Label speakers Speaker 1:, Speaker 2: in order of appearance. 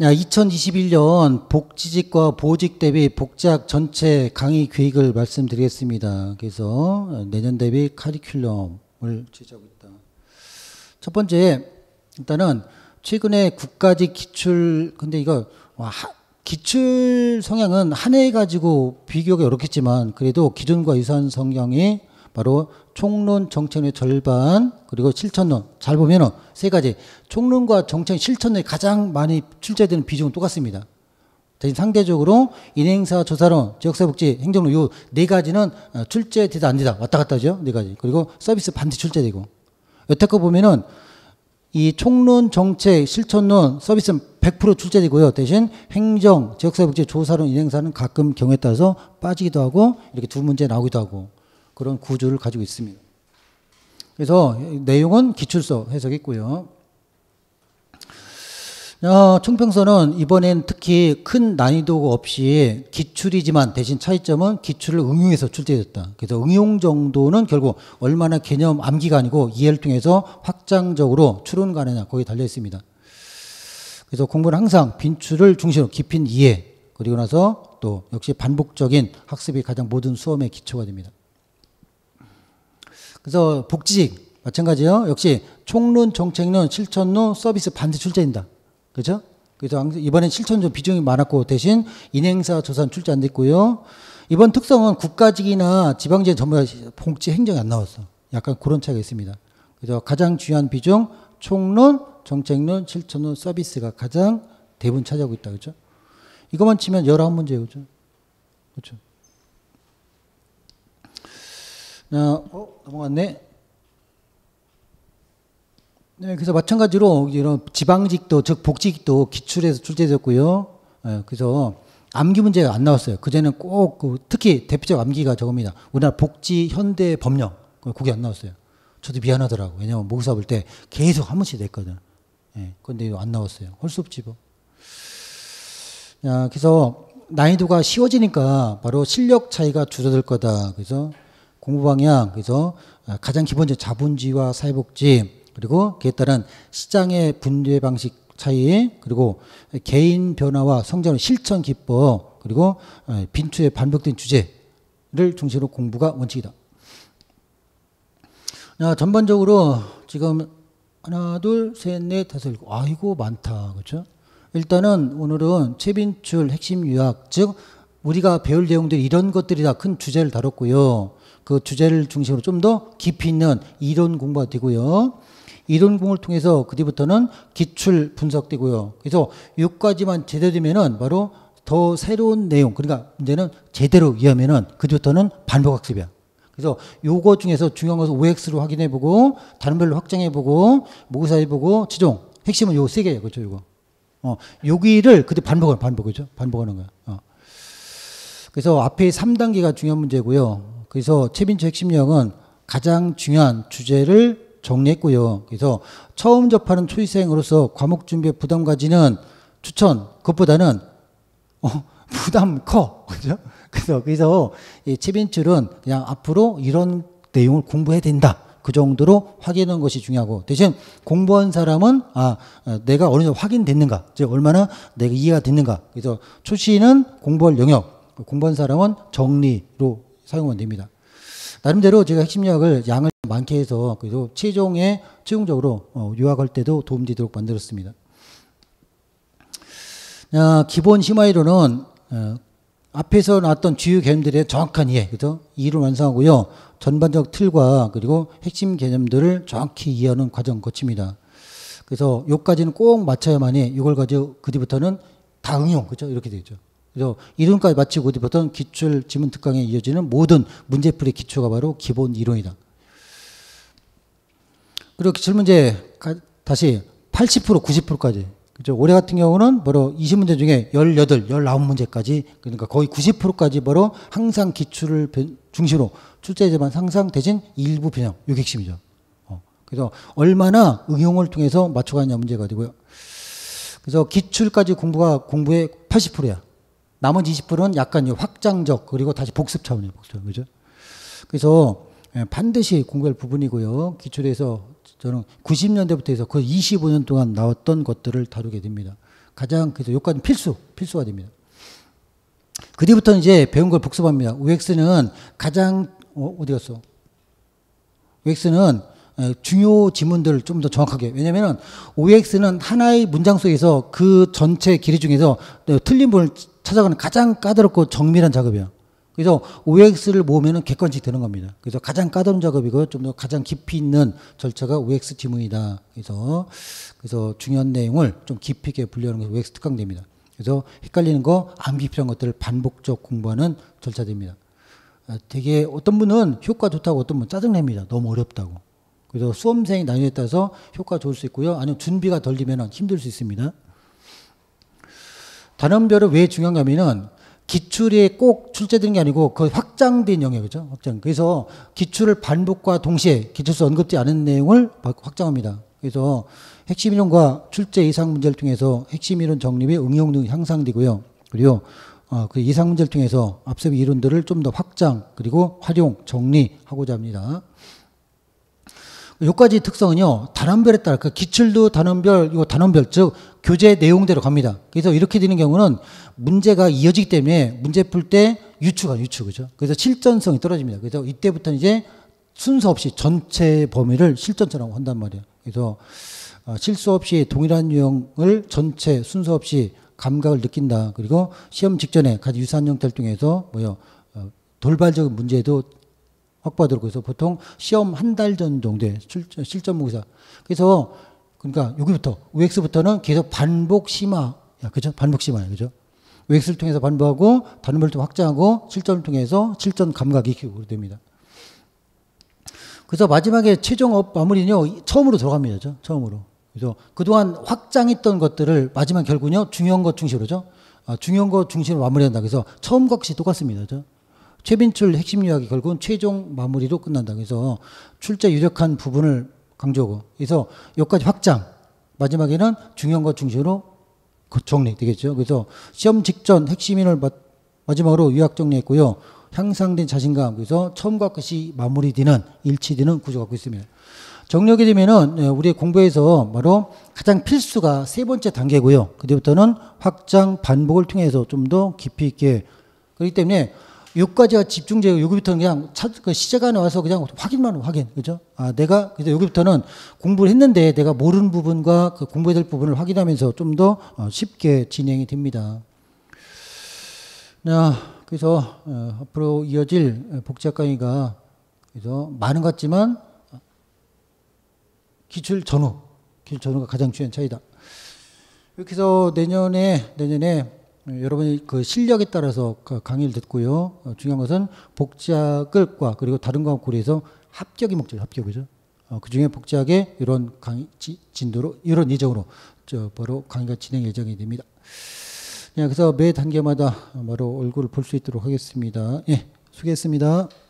Speaker 1: 2021년 복지직과 보직 대비 복지학 전체 강의 계획을 말씀드리겠습니다. 그래서 어, 내년 대비 카리큘럼을 제시하고 있다. 첫 번째, 일단은 최근에 국가직 기출, 근데 이거, 와, 기출 성향은 한해 가지고 비교가 어렵겠지만, 그래도 기존과 유사한 성향이 바로 총론 정책의 절반 그리고 실천론 잘 보면은 세 가지 총론과 정책 실천론이 가장 많이 출제되는 비중은 똑같습니다. 대신 상대적으로 인행사 조사론 지역사회복지 행정론 요 네 가지는 어, 출제되다 안 되다 왔다 갔다 죠네 가지 그리고 서비스 반드시 출제되고 여태껏 보면은 이 총론 정책 실천론 서비스는 100% 출제되고요 대신 행정 지역사회복지 조사론 인행사는 가끔 경우에 따라서 빠지기도 하고 이렇게 두 문제 나오기도 하고 그런 구조를 가지고 있습니다. 그래서 내용은 기출서 해석했고요. 어, 총평서는 이번엔 특히 큰 난이도 가 없이 기출이지만 대신 차이점은 기출을 응용해서 출제됐다. 그래서 응용 정도는 결국 얼마나 개념 암기가 아니고 이해를 통해서 확장적으로 추론 가느냐 거기에 달려 있습니다. 그래서 공부는 항상 빈출을 중심으로 깊은 이해 그리고 나서 또 역시 반복적인 학습이 가장 모든 수험의 기초가 됩니다. 그래서 복지직 마찬가지요. 역시 총론, 정책론, 실천론, 서비스 반드시 출제된다. 그렇죠? 그래서 이번엔 실천 좀 비중이 많았고 대신 인행사 조사는 출제 안 됐고요. 이번 특성은 국가직이나 지방제 전부 복지 행정이 안 나왔어. 약간 그런 차이가 있습니다. 그래서 가장 중요한 비중 총론, 정책론, 실천론, 서비스가 가장 대부분 차지하고 있다. 그렇죠? 이것만 치면 열아 문제예요. 그렇죠? 그렇죠? 어, 어 넘어갔네. 네, 그래서 마찬가지로 이런 지방직도 즉 복직도 기출에서 출제됐고요. 네, 그래서 암기 문제가 안 나왔어요. 그전는꼭 그, 특히 대표적 암기가 저겁니다. 우리나라 복지 현대 법령 그게 안 나왔어요. 저도 미안하더라고. 왜냐면 모의사 볼 때 계속 한 번씩 냈거든. 예, 근데 안 나왔어요. 할 수 없지 뭐. 야, 그래서 난이도가 쉬워지니까 바로 실력 차이가 줄어들 거다. 그래서 공부 방향 그래서 아, 가장 기본적 인 자본주의와 사회복지 그리고 그에 따른 시장의 분류의 방식 차이 그리고 개인 변화와 성장 실천 기법 그리고 아, 빈추의 반복된 주제를 중심으로 공부가 원칙이다. 자, 전반적으로 지금 하나 둘 셋 넷 다섯 일곱 아이고 많다 그렇죠? 일단은 오늘은 체빈출 핵심 유학 즉 우리가 배울 내용들이 런 것들이 다 큰 주제를 다뤘고요. 그 주제를 중심으로 좀 더 깊이 있는 이론 공부가 되고요. 이론 공부를 통해서 그 뒤부터는 기출 분석되고요. 그래서 6까지만 제대로 되면은 바로 더 새로운 내용, 그러니까 문제는 제대로 이해하면은 그 뒤부터는 반복학습이야. 그래서 요거 중에서 중요한 것은 OX로 확인해보고, 다른 별로 확장해보고, 모의사해보고, 최종 핵심은 요 세 개예요. 그렇죠, 요거. 어, 요기를 그때 반복을, 반복이죠. 반복하는 거야. 어. 그래서 앞에 3단계가 중요한 문제고요. 그래서 최빈 핵심령은 가장 중요한 주제를 정리했고요. 그래서 처음 접하는 초이생으로서 과목 준비의 부담 가지는 추천 그것보다는 어, 부담 커 그죠? 그래서 그래서 이 채빈출은 그냥 앞으로 이런 내용을 공부해야 된다. 그 정도로 확인하는 것이 중요하고 대신 공부한 사람은 아 내가 어느 정도 확인됐는가, 즉 얼마나 내가 이해가 됐는가. 그래서 초시는 공부할 영역, 공부한 그 사람은 정리로 사용은 됩니다. 나름대로 제가 핵심약을 양을 많게 해서 그래도 최종에 최종적으로 어, 요약할 때도 도움되도록 만들었습니다. 어, 기본 심화이론은 어, 앞에서 나왔던 주요 개념들의 정확한 이해, 그래서 이해를 완성하고요. 전반적 틀과 그리고 핵심 개념들을 정확히 이해하는 과정 거칩니다. 그래서 요까지는 꼭 맞춰야만이 이걸 가지고 그 뒤부터는 다 응용, 그죠 이렇게 되죠. 그래서 이론까지 마치고 어디부터 기출 지문 특강에 이어지는 모든 문제풀이 기초가 바로 기본 이론이다. 그리고 기출문제 다시 80% 90%까지 그죠. 올해 같은 경우는 바로 20문제 중에 18, 19문제까지 그러니까 거의 90%까지 바로 항상 기출을 중심으로 출제제만 상상 대신 일부 변형 요게 핵심이죠. 어. 그래서 얼마나 응용을 통해서 맞춰가느냐 문제가 되고요. 그래서 기출까지 공부가 공부의 80%야. 나머지 20%는 약간 확장적 그리고 다시 복습 차원이에요. 복습 그죠? 그래서 예, 반드시 공부할 부분이고요. 기출에서 저는 90년대부터 해서 그 25년 동안 나왔던 것들을 다루게 됩니다. 가장 그래서 요까지 필수 필수가 됩니다. 그 뒤부터 이제 배운 걸 복습합니다. UX는 가장 어, 디 갔어? UX는 예, 중요 지문들을 좀 더 정확하게 왜냐면은 OX는 하나의 문장 속에서 그 전체 길이 중에서 네, 틀린 부분을 찾아가는 가장 까다롭고 정밀한 작업이야. 그래서 OX를 모으면 객관식 되는 겁니다. 그래서 가장 까다로운 작업이고 좀 더 가장 깊이 있는 절차가 OX 지문이다. 그래서 그래서 중요한 내용을 좀 깊이 있게 분류하는 것이 OX 특강대입니다. 그래서 헷갈리는 거, 안 깊이한 것들을 반복적 공부하는 절차입니다. 아, 되게 어떤 분은 효과 좋다고 어떤 분은 짜증냅니다. 너무 어렵다고. 그래서 수험생이 나뉘에 따라서 효과 좋을 수 있고요. 아니면 준비가 덜 되면 힘들 수 있습니다. 단원별은 왜 중요한가면은 기출이 꼭 출제되는 게 아니고 그 확장된 영역이죠. 확장. 그래서 기출을 반복과 동시에 기출서 언급지 않은 내용을 확장합니다. 그래서 핵심 이론과 출제 이상 문제를 통해서 핵심 이론 정립의 응용 등 향상되고요. 그리고 어, 그 이상 문제를 통해서 앞서 이론들을 좀 더 확장 그리고 활용 정리하고자 합니다. 요까지 특성은요 단원별에 따라 그 기출도 단원별 이거 단원별 즉 교재 내용대로 갑니다. 그래서 이렇게 되는 경우는 문제가 이어지기 때문에 문제 풀 때 유추가 유추 죠 그래서 실전성이 떨어집니다. 그래서 이때부터 는 이제 순서 없이 전체 범위를 실전처럼 한단 말이에요. 그래서 어, 실수 없이 동일한 유형을 전체 순서 없이 감각을 느낀다. 그리고 시험 직전에 가지 유사한 형태를 통해서 뭐요 어, 돌발적인 문제도 확보하도록 해서 보통 시험 한 달 전 정도에 실전 모의사. 그래서 그러니까 여기부터 UX부터는 계속 반복 심화, 그죠? 반복 심화 그죠? UX를 통해서 반복하고 단음을 통 확장하고 실전을 통해서 실전 감각 익히고 됩니다. 그래서 마지막에 최종 마무리는요 처음으로 들어갑니다, 그죠? 처음으로. 그래서 그동안 확장했던 것들을 마지막 결국은요 중요한 것 중심으로죠. 아, 중요한 것 중심으로 마무리한다. 그래서 처음과 같이 똑같습니다, 그죠? 최빈출 핵심 요약이 결국은 최종 마무리로 끝난다. 그래서 출제 유력한 부분을 강조고. 그래서 여기까지 확장. 마지막에는 중요한 것 중심으로 그 정리 되겠죠. 그래서 시험 직전 핵심인을 마지막으로 요약 정리했고요. 향상된 자신감. 그래서 처음과 끝이 마무리되는 일치되는 구조 갖고 있습니다. 정리하게 되면은 예, 우리의 공부에서 바로 가장 필수가 세 번째 단계고요. 그때부터는 확장 반복을 통해서 좀 더 깊이 있게 그렇기 때문에 요까지가 집중제고 여기부터는 그냥 차, 그 시제가 나와서 그냥 확인만 확인 그죠? 아 내가 그래서 여기부터는 공부를 했는데 내가 모르는 부분과 그 공부해야 될 부분을 확인하면서 좀더 어, 쉽게 진행이 됩니다. 자 그래서 어, 앞으로 이어질 어, 복제 강의가 그래서 많은 것 같지만 기출 전후 기출 전후가 가장 중요한 차이다. 이렇게 해서 내년에 내년에 예, 여러분이 그 실력에 따라서 강의를 듣고요. 어, 중요한 것은 복작을과 그리고 다른 과목 고려해서 합격이 목적이 합격이죠. 어, 그 중에 복작의 이런 강의 진도로 이런 예정으로 저 바로 강의가 진행 예정이 됩니다. 예, 그래서 매 단계마다 어, 바로 얼굴을 볼 수 있도록 하겠습니다. 예, 수고했습니다.